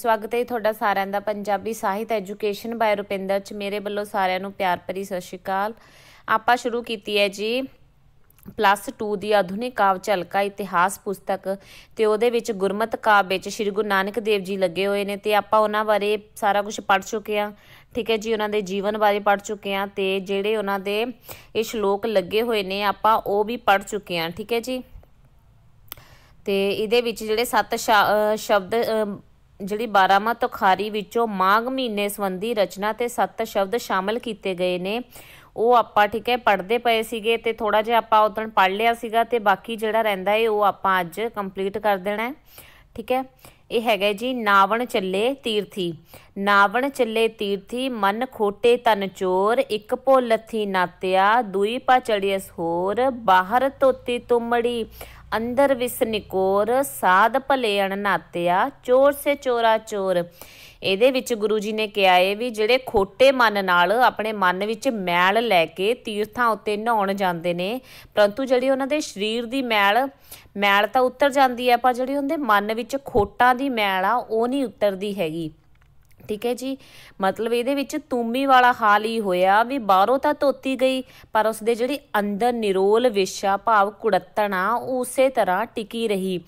ਸਵਾਗਤ ਹੈ ਤੁਹਾਡਾ ਸਾਰਿਆਂ ਦਾ ਪੰਜਾਬੀ ਸਾਹਿਤ ਐਜੂਕੇਸ਼ਨ ਬਾਈ ਰੁਪਿੰਦਰ ਚ ਮੇਰੇ ਵੱਲੋਂ ਸਾਰਿਆਂ ਨੂੰ ਪਿਆਰ ਭਰੀ ਸਤਿ ਸ਼੍ਰੀ ਅਕਾਲ ਆਪਾਂ ਸ਼ੁਰੂ ਕੀਤੀ ਹੈ ਜੀ ਪਲੱਸ 2 ਦੀ ਆਧੁਨਿਕ ਕਾਵ ਝਲਕਾ ਇਤਿਹਾਸ ਪੁਸਤਕ ਤੇ ਉਹਦੇ ਵਿੱਚ ਗੁਰਮਤ ਕਾਵ ਵਿੱਚ ਸ੍ਰੀ ਗੁਰੂ ਨਾਨਕ ਦੇਵ ਜੀ ਲੱਗੇ ਹੋਏ ਨੇ ਤੇ ਆਪਾਂ ਉਹਨਾਂ ਬਾਰੇ ਸਾਰਾ ਕੁਝ ਪੜ ਚੁੱਕੇ ਆ ਠੀਕ ਹੈ ਜੀ ਉਹਨਾਂ ਦੇ ਜੀਵਨ ਬਾਰੇ ਪੜ ਚੁੱਕੇ ਆ ਤੇ ਜਿਹੜੇ ਉਹਨਾਂ ਦੇ ਇਹ ਸ਼ਲੋਕ ਲੱਗੇ ਹੋਏ ਨੇ ਆਪਾਂ ਉਹ ਵੀ ਪੜ ਚੁੱਕੇ ਆ ਠੀਕ ਹੈ ਜੀ ਤੇ ਇਹਦੇ ਵਿੱਚ ਜਿਹੜੇ ਸੱਤ ਸ਼ਬਦ ਜਿਹੜੀ 12ਵਾਂ ਤੁਖਾਰੀ ਵਿੱਚੋਂ ਮਾਘ ਮਹੀਨੇ ਸੰਬੰਧੀ ਰਚਨਾ ਤੇ ਸੱਤ ਸ਼ਬਦ ਸ਼ਾਮਲ ਕੀਤੇ ਗਏ ਨੇ ਉਹ ਆਪਾਂ ਠੀਕ ਹੈ ਪੜਦੇ ਪਏ ਸੀਗੇ ਤੇ ਥੋੜਾ ਜਿਹਾ ਆਪਾਂ ਉਦੋਂ ਪੜ ਲਿਆ ਸੀਗਾ ਤੇ ਬਾਕੀ ਜਿਹੜਾ ਰਹਿੰਦਾ ਏ ਉਹ ਆਪਾਂ ਅੱਜ ਕੰਪਲੀਟ ਕਰ ਦੇਣਾ ਠੀਕ ਹੈ ਇਹ ਹੈਗਾ ਜੀ ਨਾਵਣ ਚੱਲੇ ਤੀਰਥੀ ਨਾਵਣ ਚੱਲੇ ਤੀਰਥੀ ਮਨ ਖੋਟੇ ਤਨ ਚੋਰ ਇੱਕ ਲੱਥੀ ਨਾਤਿਆ ਦੁਈ ਪਾ ਚੜੀਐ ਸੋਰ ਬਾਹਰ ਤੋਤੀ ਤੁਮੜੀ ਅੰਦਰ ਵਿਸ ਨਿਕੋਰ ਸਾਧ ਭਲੇ ਅਣਨਾਤਿਆ ਚੋਰ ਸੇ ਚੋਰਾ ਚੋਰ ਇਹਦੇ ਵਿੱਚ ਗੁਰੂ ਜੀ ਨੇ ਕਿਹਾ ਏ ਵੀ ਜਿਹੜੇ ਖੋਟੇ ਮਨ ਨਾਲ ਆਪਣੇ ਮਨ ਵਿੱਚ ਮੈਲ ਲੈ ਕੇ ਤੀਰਥਾਂ ਉੱਤੇ ਨਹਾਉਣ ਜਾਂਦੇ ਨੇ ਪਰੰਤੂ ਜਿਹੜੀ ਉਹਨਾਂ ਦੇ ਸਰੀਰ ਦੀ ਮੈਲ ਮੈਲ ਤਾਂ ਉੱਤਰ ਜਾਂਦੀ ਹੈ ਪਰ ਜਿਹੜੀ ਦੇ ਮਨ ਵਿੱਚ ਖੋਟਾਂ ਦੀ ਮੈਲ ਆ ਉਹ ਨਹੀਂ ਉੱਤਰਦੀ ਹੈਗੀ ਠੀਕ ਹੈ ਜੀ ਮਤਲਬ ਇਹਦੇ ਵਿੱਚ ਤੂਮੀ ਵਾਲਾ ਹਾਲ ਹੀ ਹੋਇਆ ਵੀ ਬਾਹਰੋਂ ਤਾਂ ਧੋਤੀ ਗਈ ਪਰ ਉਸ ਦੇ ਜਿਹੜੀ ਅੰਦਰ ਨਿਰੋਲ ਵਿਸ਼ਾ ਭਾਵ ਕੁੜੱਤਣ ਆ ਉਸੇ ਤਰ੍ਹਾਂ ਟਿਕੀ ਰਹੀ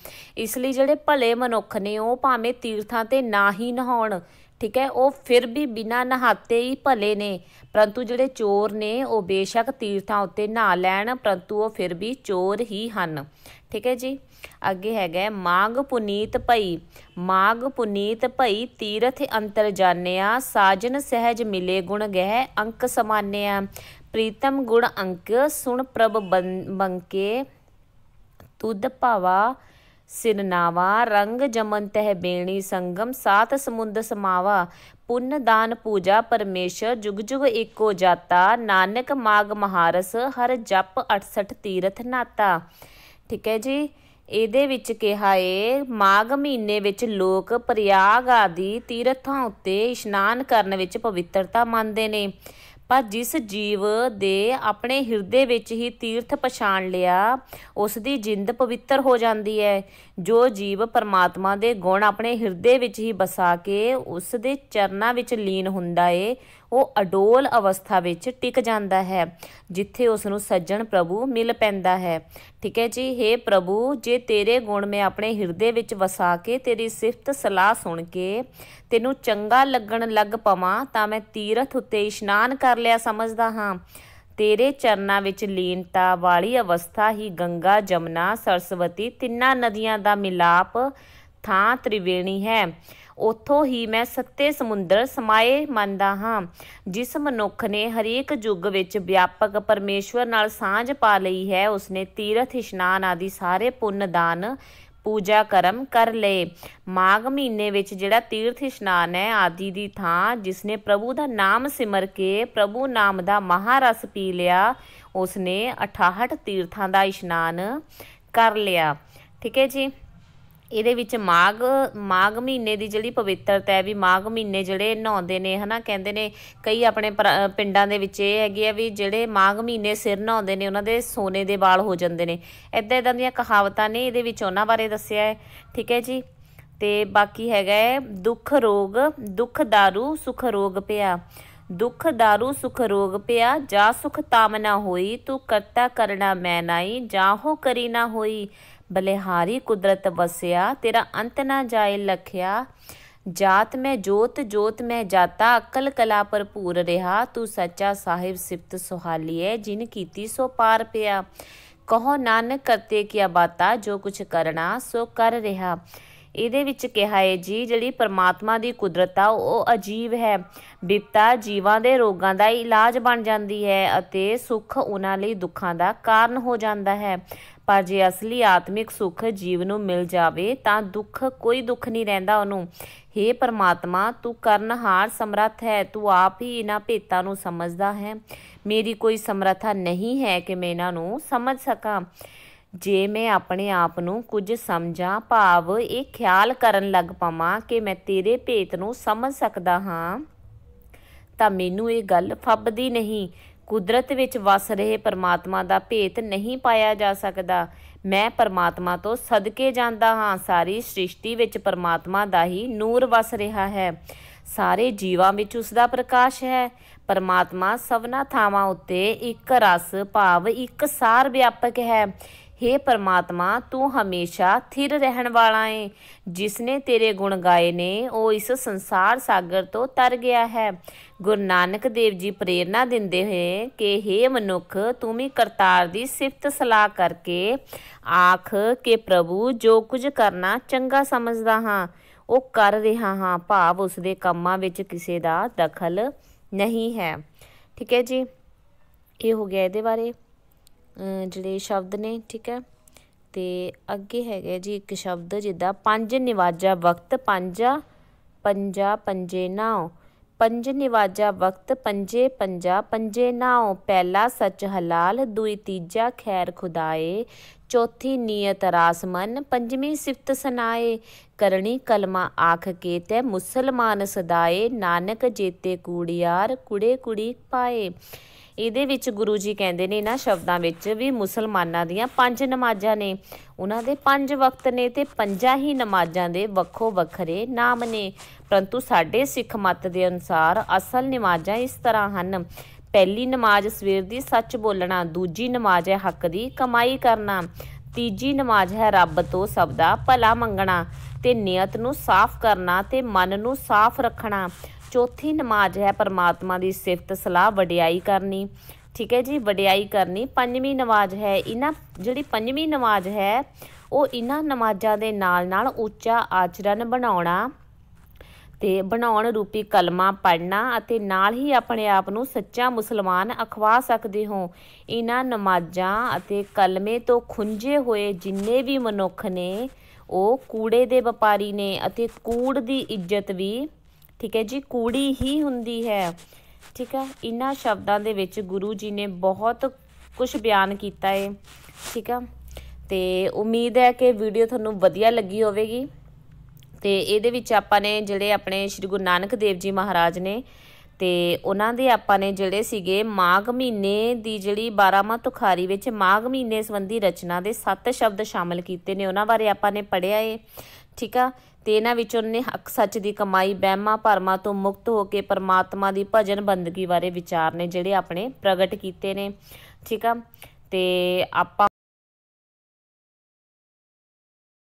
ਇਸ ਲਈ ਜਿਹੜੇ ਭਲੇ ਮਨੁੱਖ ਨੇ ਉਹ ਭਾਵੇਂ ਤੀਰਥਾਂ ਤੇ ਨਾ ਹੀ ਨਹਾਉਣ ਠੀਕ ਹੈ ਉਹ ਫਿਰ ਵੀ ਬਿਨਾਂ ਨਹਾਤੇ ਹੀ ਭਲੇ ਨੇ ਪਰੰਤੂ ਜਿਹੜੇ ਚੋਰ ਨੇ ਉਹ ਬੇਸ਼ੱਕ ਤੀਰਥਾਂ ਉੱਤੇ ਨਹਾ ਲੈਣ ਪਰੰਤੂ ਉਹ ਫਿਰ ਵੀ ਚੋਰ ਹੀ ਹਨ ਠੀਕ ਹੈ ਜੀ ਅੱਗੇ ਹੈਗਾ ਮਾਗ ਪੁਨੀਤ ਭਈ ਮਾਗ ਪੁਨੀਤ ਭਈ ਤੀਰਥ ਅੰਤਰ ਜਾਣਿਆ ਸਾਜਨ ਸਹਿਜ ਮਿਲੇ ਗੁਣ ਗਹਿ ਅੰਕ ਸਮਾਨਿਆ ਪ੍ਰੀਤਮ ਗੁਣ ਅੰਕ ਸੁਣ ਪ੍ਰਭ ਬੰਕੇ ਤੁਧ ਭਾਵਾ ਸਿਰ ਨਾਵਾ ਰੰਗ ਜਮਨ ਤਹਿ ਬੇਣੀ ਸੰਗਮ ਸਾਤ ਸਮੁੰਦ ਸਮਾਵਾ ਪੁੰਨ ਦਾਨ ਪੂਜਾ ਪਰਮੇਸ਼ਰ ਜੁਗ ਜੁਗ ਏਕੋ ਜਾਤਾ ਨਾਨਕ ਮਾਗ ਮਹਾਰਸ ਹਰ ਜਪ 68 ਤੀਰਥ ਨਾਤਾ ਠੀਕ ਹੈ ਜੀ ਇਹਦੇ ਵਿੱਚ ਕਿਹਾ ਏ ਮਾਗ ਮਹੀਨੇ ਵਿੱਚ ਲੋਕ ਪ੍ਰਯਾਗ ਆਦੀ ਤੀਰਥਾਂ ਉੱਤੇ ਇਸ਼ਨਾਨ ਕਰਨ ਵਿੱਚ ਪਵਿੱਤਰਤਾ ਮੰਨਦੇ ਨੇ ਪਰ ਜਿਸ ਜੀਵ ਦੇ ਆਪਣੇ ਹਿਰਦੇ ਵਿੱਚ ਹੀ ਤੀਰਥ ਪਛਾਣ ਲਿਆ ਉਸ ਦੀ ਜਿੰਦ ਪਵਿੱਤਰ ਹੋ ਜਾਂਦੀ ਹੈ ਜੋ ਜੀਵ ਪਰਮਾਤਮਾ ਦੇ ਗੁਣ ਆਪਣੇ ਹਿਰਦੇ ਵਿੱਚ ਹੀ ਬਸਾ ਕੇ ਉਸ ਦੇ ਚਰਨਾਂ ਵਿੱਚ ਲੀਨ ਹੁੰਦਾ ਏ ਉਹ ਅਡੋਲ ਅਵਸਥਾ ਵਿੱਚ ਟਿਕ ਜਾਂਦਾ ਹੈ ਜਿੱਥੇ ਉਸ ਨੂੰ ਸੱਜਣ ਪ੍ਰਭੂ ਮਿਲ ਪੈਂਦਾ ਹੈ ਠੀਕ ਹੈ ਜੀ हे ਪ੍ਰਭੂ ਜੇ ਤੇਰੇ ਗੁਣ ਮੈਂ ਆਪਣੇ ਹਿਰਦੇ ਵਿੱਚ ਵਸਾ ਕੇ ਤੇਰੀ ਸਿਫਤ ਸਲਾਹ ਸੁਣ ਕੇ ਤੈਨੂੰ ਚੰਗਾ ਲੱਗਣ ਲੱਗ ਪਵਾਂ ਤਾਂ ਮੈਂ ਤੀਰਥ ਉਤੇ ਇਸ਼ਨਾਨ ਕਰ ਲਿਆ ਸਮਝਦਾ ਹਾਂ ਤੇਰੇ ਚਰਨਾਂ ਵਿੱਚ ਲੀਨਤਾ ਵਾਲੀ ਅਵਸਥਾ ਹੀ ਗੰਗਾ ਜਮਨਾ ਸਰਸਵਤੀ ਤਿੰਨਾਂ ਨਦੀਆਂ ਦਾ ਮਿਲਾਪ ਥਾਂ ਤ੍ਰਿਵੇਣੀ ਹੈ ਉਥੋਂ ਹੀ ਮੈਂ ਸੱਤੇ ਸਮੁੰਦਰ ਸਮਾਏ ਮੰਨਦਾ ਹਾਂ ਜਿਸ ਮਨੁੱਖ ਨੇ ਹਰੇਕ ਯੁੱਗ ਵਿੱਚ ਵਿਆਪਕ ਪਰਮੇਸ਼ਵਰ ਨਾਲ ਸਾਂਝ ਪਾ ਲਈ ਹੈ ਉਸਨੇ ਤੀਰਥ ਇਸ਼ਨਾਨ ਆਦਿ ਸਾਰੇ ਪੁੰਨ ਦਾਨ ਪੂਜਾ ਕਰਮ ਕਰ ਲਏ ਮਾਗ ਮਹੀਨੇ ਵਿੱਚ ਜਿਹੜਾ ਤੀਰਥ ਇਸ਼ਨਾਨ ਹੈ ਆਦੀ ਦੀ ਥਾਂ ਜਿਸਨੇ ਪ੍ਰਭੂ ਦਾ ਨਾਮ ਸਿਮਰ ਕੇ ਪ੍ਰਭੂ ਨਾਮ ਦਾ ਮਹਾਰਸ ਪੀ ਲਿਆ ਉਸਨੇ 68 ਤੀਰਥਾਂ ਦਾ ਇਸ਼ਨਾਨ ਕਰ ਲਿਆ ਠੀਕ ਹੈ ਜੀ ਇਹਦੇ ਵਿੱਚ ਮਾਗ ਮਾਗ ਮਹੀਨੇ ਦੀ ਜਿਹੜੀ ਪਵਿੱਤਰਤਾ ਹੈ ਵੀ ਮਾਗ ਮਹੀਨੇ ਜਿਹੜੇ ਨਹਾਉਂਦੇ ਨੇ ਹਨਾ ਕਹਿੰਦੇ ਨੇ ਕਈ ਆਪਣੇ ਪਿੰਡਾਂ ਦੇ ਵਿੱਚ ਇਹ ਹੈਗੀ ਆ ਵੀ ਜਿਹੜੇ ਮਾਗ ਮਹੀਨੇ ਸਿਰ ਨਹਾਉਂਦੇ ਨੇ ਉਹਨਾਂ ਦੇ ਸੋਨੇ ਦੇ ਵਾਲ ਹੋ ਜਾਂਦੇ ਨੇ ਇਦਾਂ ਇਦਾਂ ਦੀਆਂ ਕਹਾਵਤਾਂ ਨੇ ਇਹਦੇ ਵਿੱਚ ਉਹਨਾਂ ਬਾਰੇ ਦੱਸਿਆ ਹੈ ਠੀਕ ਹੈ ਜੀ ਤੇ ਬਾਕੀ ਹੈਗਾ ਹੈ ਦੁੱਖ ਰੋਗ ਦੁੱਖ दारू ਸੁਖ ਰੋਗ ਪਿਆ ਦੁੱਖ दारू ਸੁਖ ਰੋਗ ਪਿਆ ਜਾਂ ਸੁਖ ਤਾਮਨਾ ਹੋਈ ਤੂੰ ਕਰਤਾ ਕਰਨਾ ਮੈਂ ਨਾਈ ਹੋ ਕਰੀ ਨਾ ਹੋਈ ਬਲਿਹਾਰੀ ਕੁਦਰਤ ਵਸਿਆ ਤੇਰਾ ਅੰਤ ਨਾ ਜਾਏ ਲਖਿਆ ਜਾਤ ਮੈਂ ਜੋਤ ਜੋਤ ਮੈਂ ਜਾਤਾ ਅਕਲ ਕਲਾ ਭਰਪੂਰ ਰਿਹਾ ਤੂੰ ਸੱਚਾ ਸਾਹਿਬ ਸਿਫਤ ਸੁਹਾਲੀਏ ਜਿਨ ਕੀਤੀ ਸੋ ਪਾਰ ਪਿਆ ਕਹੋ ਨਾਨਕ ਕਰਤੇ ਕੀ ਬਾਤਾ ਜੋ ਕੁਛ ਕਰਨਾ ਸੋ ਕਰ ਰਿਹਾ ਇਹਦੇ ਵਿੱਚ ਕਿਹਾ ਹੈ ਜੀ ਜਿਹੜੀ ਪਰਮਾਤਮਾ ਦੀ ਕੁਦਰਤ ਆ ਉਹ ਅਜੀਬ ਹੈ ਬਿਪਤਾ ਜੀਵਾਂ ਦੇ ਰੋਗਾਂ ਦਾ ਇਲਾਜ ਬਣ ਜਾਂਦੀ ਹੈ ਅਤੇ ਸੁੱਖ ਉਹਨਾਂ ਲਈ ਦੁੱਖਾਂ ਦਾ ਕਾਰਨ ਹੋ ਜਾਂਦਾ ਹੈ ਪਰ ਜੇ ਅਸਲੀ ਆਤਮਿਕ ਸੁੱਖ ਜੀਵ ਨੂੰ ਮਿਲ ਜਾਵੇ ਤਾਂ ਦੁੱਖ ਕੋਈ ਦੁੱਖ ਨਹੀਂ ਰਹਿੰਦਾ ਉਹਨੂੰ हे ਪਰਮਾਤਮਾ ਤੂੰ ਕਰਨਹਾਰ ਸਮਰੱਥ ਹੈ ਤੂੰ ਆਪ ਹੀ ਇਹਨਾਂ ਭੇਤਾਂ ਨੂੰ ਸਮਝਦਾ ਹੈ ਮੇਰੀ ਕੋਈ ਸਮਰੱਥਾ ਨਹੀਂ ਹੈ ਕਿ ਮੈਂ ਇਹਨਾਂ ਨੂੰ ਸਮਝ ਸਕਾਂ ਜੇ ਮੈਂ ਆਪਣੇ ਆਪ ਨੂੰ ਕੁਝ ਸਮਝਾਂ ਭਾਵ ਇਹ ਖਿਆਲ ਕਰਨ ਲੱਗ ਪਾਵਾਂ ਕਿ ਮੈਂ ਤੇਰੇ ਭੇਤ ਨੂੰ ਸਮਝ ਸਕਦਾ ਹਾਂ ਤਾਂ ਮੈਨੂੰ ਇਹ ਗੱਲ ਫੱਬਦੀ ਨਹੀਂ ਕੁਦਰਤ ਵਿੱਚ ਵਸ ਰਹੇ ਪਰਮਾਤਮਾ ਦਾ ਭੇਤ ਨਹੀਂ ਪਾਇਆ ਜਾ ਸਕਦਾ ਮੈਂ ਪਰਮਾਤਮਾ ਤੋਂ ਸਦਕੇ ਜਾਂਦਾ ਹਾਂ ਸਾਰੀ ਸ੍ਰਿਸ਼ਟੀ ਵਿੱਚ ਪਰਮਾਤਮਾ ਦਾ ਹੀ ਨੂਰ ਵਸ ਰਿਹਾ ਹੈ ਸਾਰੇ ਜੀਵਾਂ ਵਿੱਚ ਉਸ ਦਾ ਪ੍ਰਕਾਸ਼ ਹੈ ਪਰਮਾਤਮਾ ਸਭਨਾ ਥਾਵਾਂ ਉੱਤੇ ਇੱਕ ਰਸ ਭਾਵ ਇੱਕ ਸਾਰ ਵਿਆਪਕ ਹੈ हे ਪਰਮਾਤਮਾ ਤੂੰ ਹਮੇਸ਼ਾ ਥਿਰ ਰਹਿਣ ਵਾਲਾ ਏ ਜਿਸ ਨੇ ਤੇਰੇ ਗੁਣ ਗਾਏ ਨੇ ਉਹ ਇਸ ਸੰਸਾਰ ਸਾਗਰ ਤੋਂ ਤਰ ਗਿਆ ਹੈ ਗੁਰੂ ਨਾਨਕ ਦੇਵ ਜੀ ਪ੍ਰੇਰਣਾ ਦਿੰਦੇ ਹੋਏ ਕਿ हे ਮਨੁੱਖ ਤੂੰ ਵੀ ਕਰਤਾਰ ਦੀ ਸਿਫਤ ਸਲਾਹ ਕਰਕੇ ਆਖ ਕਿ ਪ੍ਰਭੂ ਜੋ ਕੁਝ ਕਰਨਾ ਚੰਗਾ ਸਮਝਦਾ ਹਾਂ ਉਹ ਕਰ ਰਿਹਾ ਹਾਂ ਭਾਵ ਉਸ ਦੇ ਕੰਮਾਂ ਵਿੱਚ ਕਿਸੇ ਦਾ ਦਖਲ ਨਹੀਂ ਹੈ ਠੀਕ ਹੈ ਜੀ ਇਹ ਹੋ ਗਿਆ ਇਹਦੇ ਬਾਰੇ ਜਿਹੜੇ ਸ਼ਬਦ ਨੇ ਠੀਕ ਹੈ ਤੇ ਅੱਗੇ ਹੈਗਾ ਜੀ ਇੱਕ ਸ਼ਬਦ ਜਿੱਦਾਂ ਪੰਜ ਨਿਵਾਜਾ ਵਕਤ ਪੰਜਾ ਪੰਜਾ ਪੰਜੇ ਨਾਉ ਪੰਜ ਨਿਵਾਜਾ ਵਕਤ ਪੰਜੇ ਪੰਜਾ ਪੰਜੇ ਨਾਉ ਪਹਿਲਾ ਸੱਚ ਹਲਾਲ ਦੂਈ ਤੀਜਾ ਖੈਰ ਖੁਦਾਏ ਚੌਥੀ ਨੀਅਤ ਰਾਸਮਨ ਪੰਜਵੀਂ ਸਿਫਤ ਸਨਾਏ ਕਰਨੀ ਕਲਮਾ ਆਖ ਕੇ ਤੇ ਮੁਸਲਮਾਨ ਸਦਾਏ ਨਾਨਕ ਜੀਤੇ ਕੂੜਿਆਰ ਕੁੜੇ ਕੁੜੀ ਪਾਏ ਇਹਦੇ ਵਿੱਚ ਗੁਰੂ ਜੀ ਕਹਿੰਦੇ ਨੇ ਇਹਨਾਂ ਸ਼ਬਦਾਂ ਵਿੱਚ ਵੀ ਮੁਸਲਮਾਨਾਂ ਦੀਆਂ ਪੰਜ ਨਮਾਜ਼ਾਂ ਨੇ ਉਹਨਾਂ ਦੇ ਪੰਜ ਵਕਤ ਨੇ ਤੇ ਪੰਜਾਂ ਹੀ ਨਮਾਜ਼ਾਂ ਦੇ ਵੱਖੋ ਵੱਖਰੇ ਨਾਮ ਨੇ ਪਰੰਤੂ ਸਾਡੇ ਸਿੱਖ ਮਤ ਦੇ ਅਨੁਸਾਰ ਅਸਲ ਨਮਾਜ਼ਾਂ ਇਸ ਤਰ੍ਹਾਂ ਹਨ ਪਹਿਲੀ ਨਮਾਜ਼ ਸਵੇਰ ਦੀ ਸੱਚ ਬੋਲਣਾ ਦੂਜੀ ਨਮਾਜ਼ ਹੈ ਹੱਕ ਦੀ ਕਮਾਈ ਕਰਨਾ ਤੀਜੀ ਨਮਾਜ਼ ਹੈ ਰੱਬ ਤੋਂ ਸਭ ਦਾ ਭਲਾ ਮੰਗਣਾ ਤੇ ਨਿਯਤ ਨੂੰ ਸਾਫ਼ ਕਰਨਾ ਤੇ ਮਨ ਨੂੰ ਸਾਫ਼ ਰੱਖਣਾ ਚੌਥੀ ਨਮਾਜ਼ ਹੈ ਪਰਮਾਤਮਾ ਦੀ ਸਿਫਤ ਸਲਾਹ ਵਡਿਆਈ ਕਰਨੀ ਠੀਕ ਹੈ ਜੀ ਵਡਿਆਈ ਕਰਨੀ ਪੰਜਵੀਂ ਨਮਾਜ਼ ਹੈ ਇਹਨਾਂ ਜਿਹੜੀ ਪੰਜਵੀਂ ਨਮਾਜ਼ ਹੈ ਉਹ ਇਹਨਾਂ ਨਮਾਜ਼ਾਂ ਦੇ ਨਾਲ ਨਾਲ ਉੱਚਾ ਆਚਰਣ ਬਣਾਉਣਾ ਤੇ ਬਣਾਉਣ ਰੂਪੀ ਕਲਮਾ ਪੜਨਾ ਅਤੇ ਨਾਲ ਹੀ ਆਪਣੇ ਆਪ ਨੂੰ ਸੱਚਾ ਮੁਸਲਮਾਨ ਅਖਵਾ ਸਕਦੇ ਹੋ ਇਹਨਾਂ ਨਮਾਜ਼ਾਂ ਅਤੇ ਕਲਮੇ ਤੋਂ ਖੁੰਝੇ ਹੋਏ ਜਿੰਨੇ ਵੀ ਮਨੁੱਖ ਨੇ ਉਹ ਕੂੜੇ ਦੇ ਵਪਾਰੀ ਨੇ ਅਤੇ ਕੂੜ ਦੀ ਇੱਜ਼ਤ ਵੀ ਠੀਕ ਹੈ ਜੀ ਕੂੜੀ ਹੀ ਹੁੰਦੀ ਹੈ ਠੀਕ ਹੈ ਇਨ੍ਹਾਂ ਸ਼ਬਦਾਂ ਦੇ ਵਿੱਚ ਗੁਰੂ ਜੀ ਨੇ ਬਹੁਤ ਕੁਝ ਬਿਆਨ ਕੀਤਾ ਹੈ ਠੀਕ ਹੈ ਤੇ ਉਮੀਦ ਹੈ ਕਿ ਵੀਡੀਓ ਤੁਹਾਨੂੰ ਵਧੀਆ ਲੱਗੀ ਹੋਵੇਗੀ ਤੇ ਇਹਦੇ ਵਿੱਚ ਆਪਾਂ ਨੇ ਜਿਹੜੇ ਆਪਣੇ ਸ੍ਰੀ ਗੁਰੂ ਨਾਨਕ ਦੇਵ ਜੀ ਮਹਾਰਾਜ ਨੇ ਤੇ ਉਹਨਾਂ ਦੇ ਆਪਾਂ ਨੇ ਜਿਹੜੇ ਸੀਗੇ ਮਾਘ ਮਹੀਨੇ ਦੀ ਜਿਹੜੀ 12ਵਾਂ ਤੁਖਾਰੀ ਵਿੱਚ ਮਾਘ ਮਹੀਨੇ ਸੰਬੰਧੀ ਰਚਨਾ ਦੇ 7 ਸ਼ਬਦ ਸ਼ਾਮਲ ਕੀਤੇ ਨੇ ਉਹਨਾਂ ਬਾਰੇ ਆਪਾਂ ਨੇ ਪੜਿਆ ਏ ਠੀਕ ਆ ਤੇ ਇਹਨਾਂ ਵਿੱਚ ਉਹਨੇ ਹੱਕ ਸੱਚ ਦੀ ਕਮਾਈ ਬਹਿਮਾ ਭਰਮਾ ਤੋਂ ਮੁਕਤ ਹੋ ਕੇ ਪਰਮਾਤਮਾ ਦੀ ਭਜਨ ਬੰਦਗੀ ਬਾਰੇ ਵਿਚਾਰ ਨੇ ਜਿਹੜੇ ਆਪਣੇ ਪ੍ਰਗਟ ਕੀਤੇ ਨੇ ਠੀਕ ਆ ਤੇ ਆਪਾਂ